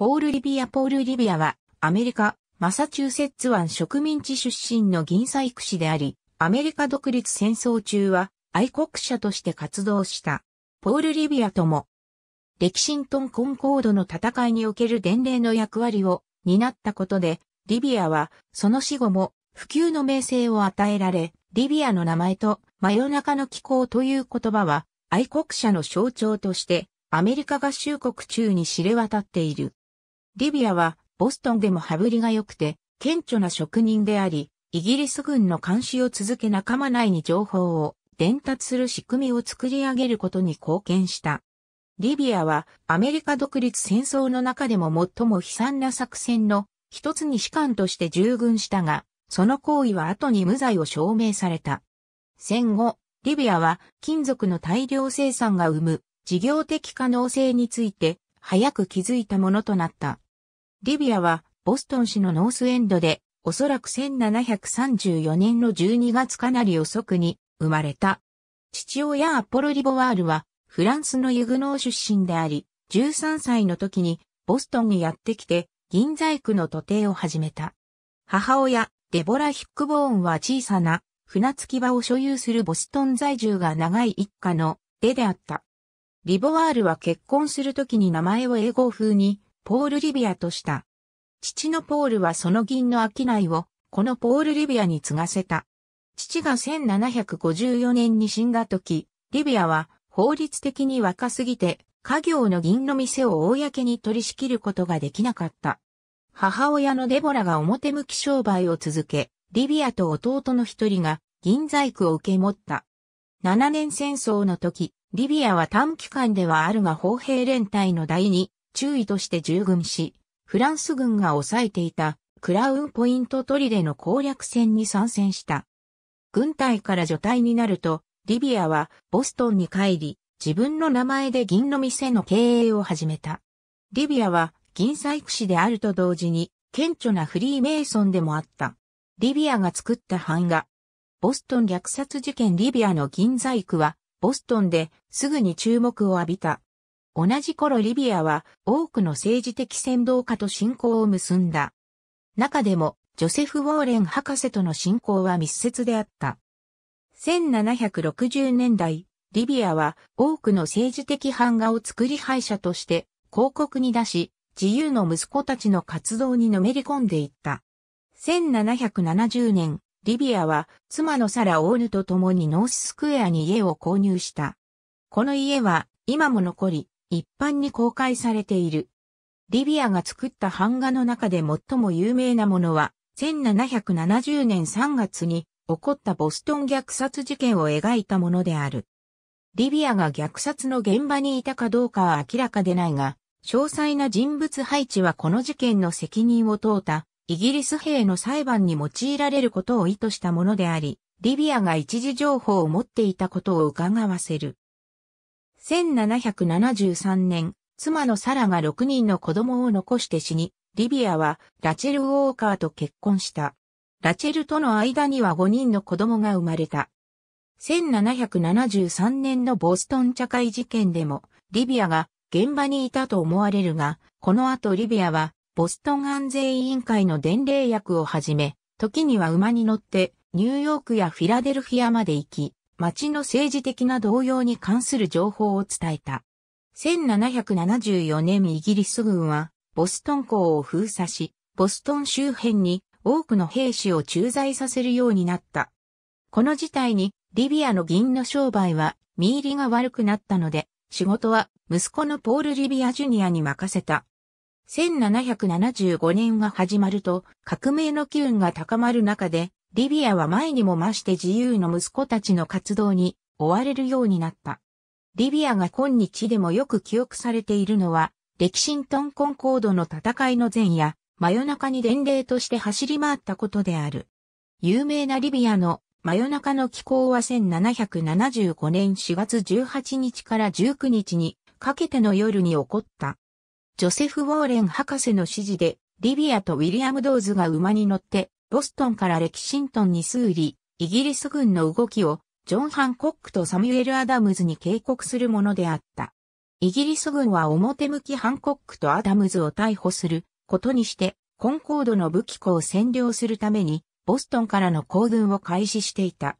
ポール・リビア・ポール・リビアは、アメリカ、マサチューセッツ湾植民地出身の銀細工師であり、アメリカ独立戦争中は、愛国者として活動した。ポール・リビアとも、歴史ントン・コンコードの戦いにおける伝令の役割を担ったことで、リビアは、その死後も、普及の名声を与えられ、リビアの名前と、真夜中の気候という言葉は、愛国者の象徴として、アメリカ合衆国中に知れ渡っている。リビアはボストンでも羽振りが良くて、顕著な職人であり、イギリス軍の監視を続け仲間内に情報を伝達する仕組みを作り上げることに貢献した。リビアはアメリカ独立戦争の中でも最も悲惨な作戦の一つに士官として従軍したが、その行為は後に無罪を証明された。戦後、リビアは金属の大量生産が生む事業的可能性について早く気づいたものとなった。リビアは、ボストン市のノースエンドで、おそらく1734年の12月かなり遅くに生まれた。父親アポロ・リボワールは、フランスのユグノー出身であり、13歳の時にボストンにやってきて、銀細工の徒弟を始めた。母親、デボラ・ヒックボーンは小さな船着き場を所有するボストン在住が長い一家の出であった。リボワールは結婚するときに名前を英語風に、ポール・リビアとした。父のポールはその銀の商いを、このポール・リビアに継がせた。父が1754年に死んだ時、リビアは法律的に若すぎて、家業の銀の店を公に取り仕切ることができなかった。母親のデボラが表向き商売を続け、リビアと弟の一人が銀細工を受け持った。7年戦争の時、リビアは短期間ではあるが砲兵連隊の第二、注意として従軍し、フランス軍が抑えていたクラウンポイント取りでの攻略戦に参戦した。軍隊から除隊になると、リビアはボストンに帰り、自分の名前で銀の店の経営を始めた。リビアは銀細工師であると同時に、顕著なフリーメイソンでもあった。リビアが作った版画。ボストン虐殺事件リビアの銀細工は、ボストンですぐに注目を浴びた。同じ頃リビアは多くの政治的扇動家と信仰を結んだ。中でもジョセフ・ウォーレン博士との信仰は密接であった。1760年代、リビアは多くの政治的版画を作り敗者として広告に出し、自由の息子たちの活動にのめり込んでいった。1770年、リビアは妻のサラ・オーヌと共にノーススクエアに家を購入した。この家は今も残り、一般に公開されている。リビアが作った版画の中で最も有名なものは、1770年3月に起こったボストン虐殺事件を描いたものである。リビアが虐殺の現場にいたかどうかは明らかでないが、詳細な人物配置はこの事件の責任を問うたイギリス兵の裁判に用いられることを意図したものであり、リビアが一時情報を持っていたことを伺わせる。1773年、妻のサラが6人の子供を残して死に、リビアはラチェル・ウォーカーと結婚した。ラチェルとの間には5人の子供が生まれた。1773年のボストン茶会事件でも、リビアが現場にいたと思われるが、この後リビアはボストン安全委員会の伝令役をはじめ、時には馬に乗ってニューヨークやフィラデルフィアまで行き、町の政治的な動揺に関する情報を伝えた。1774年イギリス軍はボストン港を封鎖し、ボストン周辺に多くの兵士を駐在させるようになった。この事態にリビアの銀の商売は見入りが悪くなったので、仕事は息子のポール・リビア・ジュニアに任せた。1775年が始まると、革命の機運が高まる中で、リビアは前にも増して自由の息子たちの活動に追われるようになった。リビアが今日でもよく記憶されているのは、歴史ントンコンコードの戦いの前夜、真夜中に伝令として走り回ったことである。有名なリビアの真夜中の気候は1775年4月18日から19日にかけての夜に起こった。ジョセフ・ウォーレン博士の指示で、リビアとウィリアム・ドーズが馬に乗って、ボストンからレキシントンに数り、イギリス軍の動きを、ジョン・ハンコックとサミュエル・アダムズに警告するものであった。イギリス軍は表向きハンコックとアダムズを逮捕することにして、コンコードの武器庫を占領するために、ボストンからの行軍を開始していた。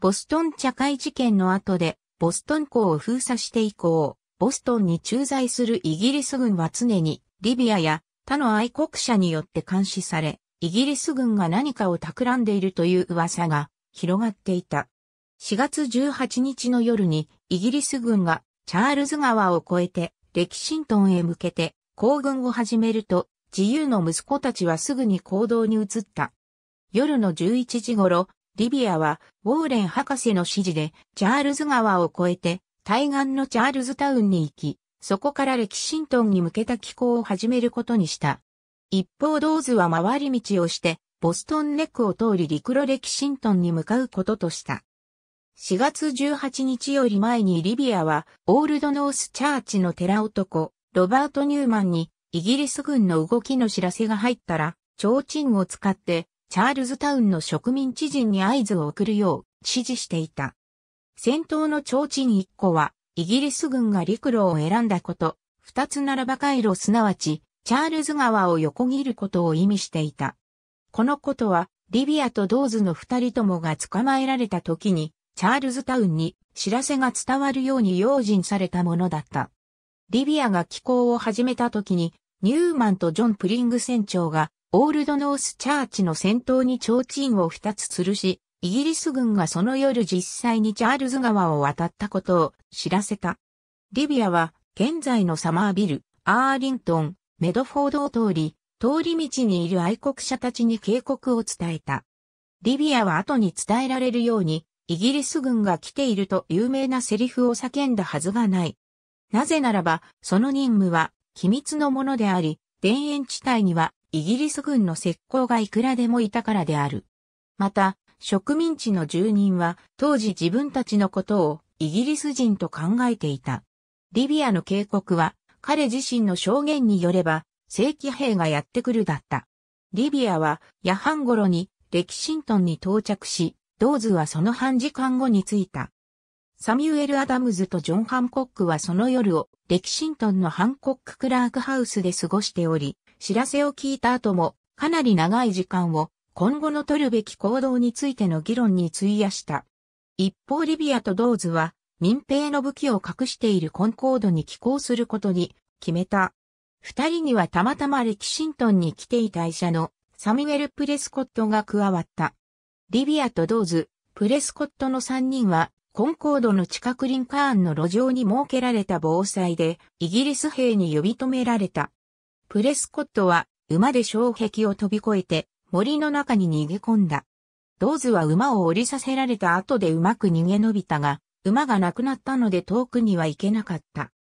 ボストン茶会事件の後で、ボストン港を封鎖して以降、ボストンに駐在するイギリス軍は常にリビアや他の愛国者によって監視され、イギリス軍が何かを企んでいるという噂が広がっていた。4月18日の夜にイギリス軍がチャールズ川を越えてレキシントンへ向けて行軍を始めると自由の息子たちはすぐに行動に移った。夜の11時頃、リビアはウォーレン博士の指示でチャールズ川を越えて対岸のチャールズタウンに行き、そこからレキシントンに向けた寄港を始めることにした。一方ドーズは回り道をして、ボストンネックを通り陸路レキシントンに向かうこととした。4月18日より前にリビアは、オールドノースチャーチの寺男、ロバート・ニューマンに、イギリス軍の動きの知らせが入ったら、提灯を使って、チャールズタウンの植民地人に合図を送るよう指示していた。戦闘の提灯1個は、イギリス軍が陸路を選んだこと、2つならば回路すなわち、チャールズ川を横切ることを意味していた。このことは、リビアとドーズの二人ともが捕まえられた時に、チャールズタウンに知らせが伝わるように用心されたものだった。リビアが寄港を始めた時に、ニューマンとジョン・プリング船長が、オールドノースチャーチの先頭に提灯を二つ吊るし、イギリス軍がその夜実際にチャールズ川を渡ったことを知らせた。リビアは現在のサマービル、アーリントン、メドフォードを通り、通り道にいる愛国者たちに警告を伝えた。リビアは後に伝えられるように、イギリス軍が来ていると有名なセリフを叫んだはずがない。なぜならば、その任務は、機密のものであり、田園地帯には、イギリス軍の石膏がいくらでもいたからである。また、植民地の住人は当時自分たちのことをイギリス人と考えていた。リビアの警告は彼自身の証言によれば正規兵がやってくるだった。リビアは夜半頃にレキシントンに到着し、ドーズはその半時間後に着いた。サミュエル・アダムズとジョン・ハンコックはその夜をレキシントンのハンコック・クラークハウスで過ごしており、知らせを聞いた後もかなり長い時間を今後の取るべき行動についての議論に費やした。一方リビアとドーズは民兵の武器を隠しているコンコードに寄港することに決めた。二人にはたまたまレキシントンに来ていた医者のサミュエル・プレスコットが加わった。リビアとドーズ、プレスコットの三人はコンコードの近くリンカーンの路上に設けられた防災でイギリス兵に呼び止められた。プレスコットは馬で障壁を飛び越えて森の中に逃げ込んだ。ローズは馬を降りさせられた後でうまく逃げ延びたが、馬が亡くなったので遠くには行けなかった。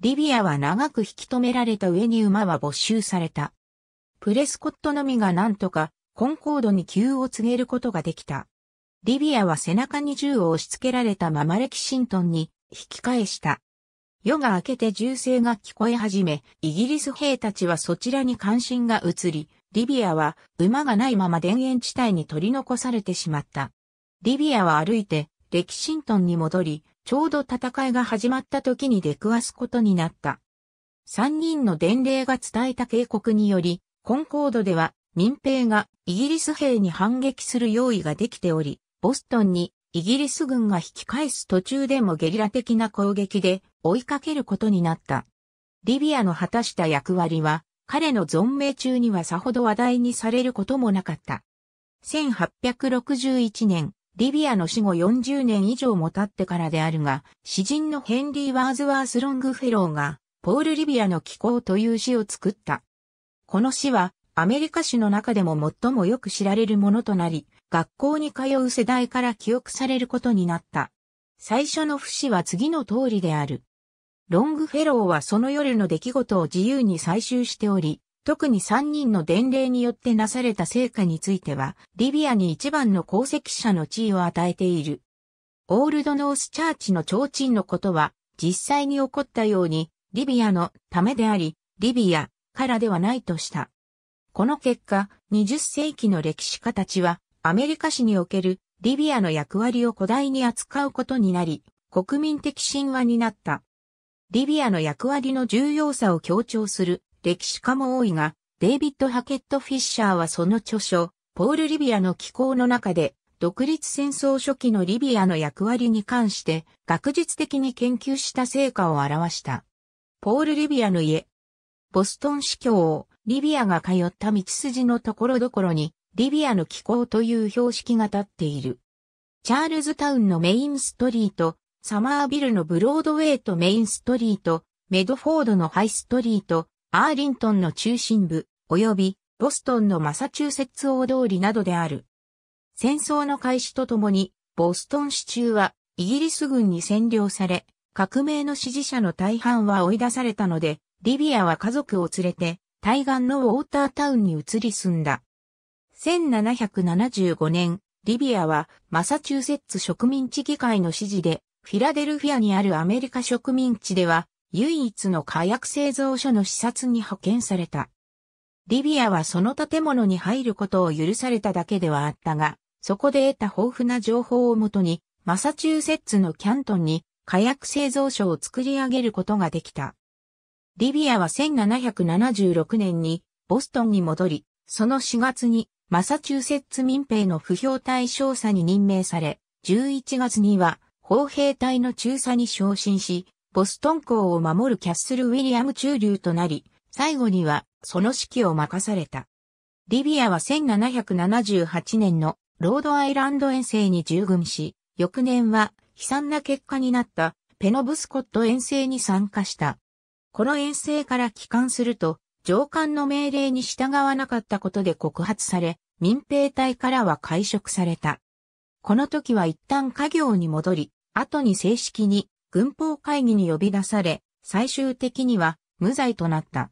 リビアは長く引き止められた上に馬は没収された。プレスコットのみがなんとかコンコードに急を告げることができた。リビアは背中に銃を押し付けられたままレキシントンに引き返した。夜が明けて銃声が聞こえ始め、イギリス兵たちはそちらに関心が移り、リビアは馬がないまま田園地帯に取り残されてしまった。リビアは歩いて、レキシントンに戻り、ちょうど戦いが始まった時に出くわすことになった。三人の伝令が伝えた警告により、コンコードでは民兵がイギリス兵に反撃する用意ができており、ボストンにイギリス軍が引き返す途中でもゲリラ的な攻撃で追いかけることになった。リビアの果たした役割は、彼の存命中にはさほど話題にされることもなかった。1861年、リビアの死後40年以上も経ってからであるが、詩人のヘンリー・ワーズワース・ロングフェローが、ポール・リビアの気候という詩を作った。この詩は、アメリカ史の中でも最もよく知られるものとなり、学校に通う世代から記憶されることになった。最初の節は次の通りである。ロングフェローはその夜の出来事を自由に採集しており、特に3人の伝令によってなされた成果については、リビアに一番の功績者の地位を与えている。オールドノースチャーチの提灯のことは、実際に起こったように、リビアのためであり、リビアからではないとした。この結果、20世紀の歴史家たちは、アメリカ史におけるリビアの役割を古代に扱うことになり、国民的神話になった。リビアの役割の重要さを強調する歴史家も多いが、デイビッド・ハケット・フィッシャーはその著書、ポール・リビアの気候の中で、独立戦争初期のリビアの役割に関して学術的に研究した成果を表した。ポール・リビアの家。ボストン市教をリビアが通った道筋のところどころにリビアの気候という標識が立っている。チャールズタウンのメインストリート、サマービルのブロードウェイとメインストリート、メドフォードのハイストリート、アーリントンの中心部、及びボストンのマサチューセッツ大通りなどである。戦争の開始とともに、ボストン市中はイギリス軍に占領され、革命の支持者の大半は追い出されたので、リビアは家族を連れて、対岸のウォータータウンに移り住んだ。1775年、リビアはマサチューセッツ植民地議会の支持でフィラデルフィアにあるアメリカ植民地では、唯一の火薬製造所の視察に派遣された。リビアはその建物に入ることを許されただけではあったが、そこで得た豊富な情報をもとに、マサチューセッツのキャントンに火薬製造所を作り上げることができた。リビアは1776年にボストンに戻り、その4月にマサチューセッツ民兵の不評対象者に任命され、11月には砲兵隊の中佐に昇進し、ボストン港を守るキャッスル・ウィリアム中流となり、最後にはその指揮を任された。リビアは1778年のロードアイランド遠征に従軍し、翌年は悲惨な結果になったペノブスコット遠征に参加した。この遠征から帰還すると、上官の命令に従わなかったことで告発され、民兵隊からは解職された。この時は一旦家業に戻り、後に正式に軍法会議に呼び出され、最終的には無罪となった。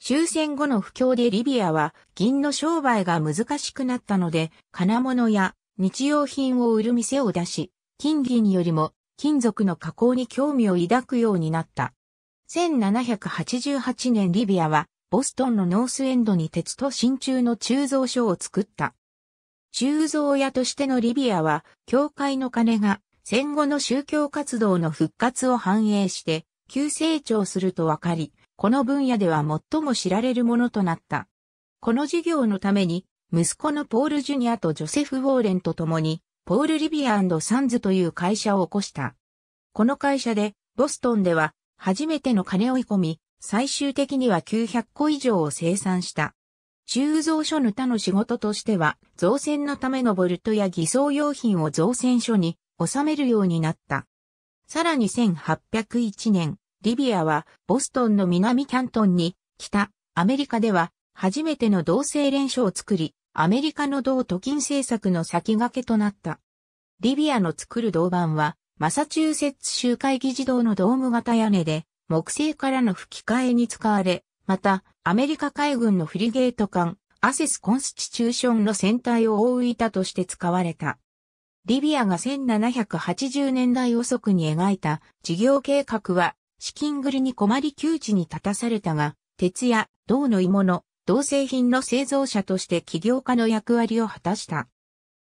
終戦後の不況でリビアは銀の商売が難しくなったので、金物や日用品を売る店を出し、金銀よりも金属の加工に興味を抱くようになった。1788年リビアはボストンのノースエンドに鉄と真鍮の鋳造所を作った。鋳造屋としてのリビアは、教会の金が戦後の宗教活動の復活を反映して急成長すると分かり、この分野では最も知られるものとなった。この事業のために、息子のポール・ジュニアとジョセフ・ウォーレンと共に、ポール・リビアサンズという会社を起こした。この会社で、ボストンでは、初めての金を追い込み、最終的には900個以上を生産した。鋳造所の他の仕事としては、造船のためのボルトや偽装用品を造船所に収めるようになった。さらに1801年、リビアはボストンの南キャントンに、北、アメリカでは初めての同性連署を作り、アメリカの同都金政策の先駆けとなった。リビアの作る銅板は、マサチューセッツ州会議事堂のドーム型屋根で、木製からの吹き替えに使われ、また、アメリカ海軍のフリゲート艦、アセス・コンスチチューションの船体を覆う板として使われた。リビアが1780年代遅くに描いた事業計画は、資金繰りに困り窮地に立たされたが、鉄や銅の鋳物、銅製品の製造者として起業家の役割を果たした。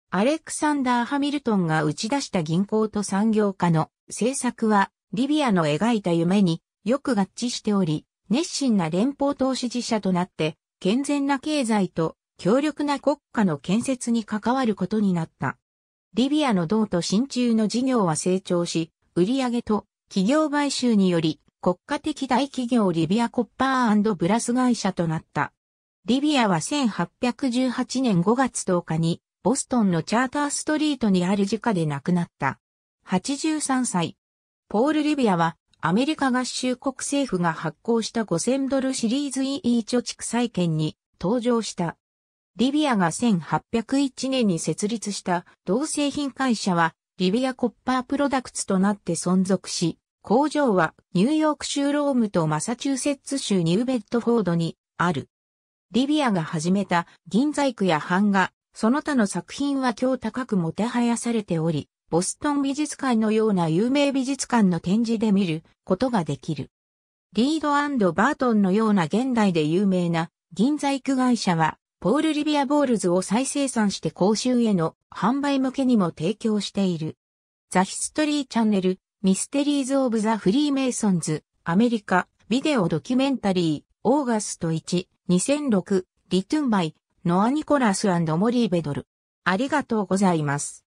アレクサンダー・ハミルトンが打ち出した銀行と産業家の政策は、リビアの描いた夢によく合致しており、熱心な連邦投資自社となって、健全な経済と強力な国家の建設に関わることになった。リビアの銅と真鍮の事業は成長し、売上と企業買収により国家的大企業リビアコッパーブラス会社となった。リビアは1818年5月10日にボストンのチャーターストリートにある自家で亡くなった。83歳。ポール・リビアはアメリカ合衆国政府が発行した5000ドルシリーズ EE 貯蓄債券に登場した。リビアが1801年に設立した同製品会社はリビアコッパープロダクツとなって存続し、工場はニューヨーク州ロームとマサチューセッツ州ニューベッドフォードにある。リビアが始めた銀細工や版画、その他の作品は今日高くもてはやされており、ボストン美術館のような有名美術館の展示で見ることができる。リードバートンのような現代で有名な銀細工会社はポール・リビア・ボールズを再生産して公衆への販売向けにも提供している。ザ・ヒストリー・チャンネル、ミステリーズ・オブ・ザ・フリーメイソンズ、アメリカ、ビデオドキュメンタリー、オーガスト1、2006、リトゥンバイ、ノア・ニコラスモリー・ベドル。ありがとうございます。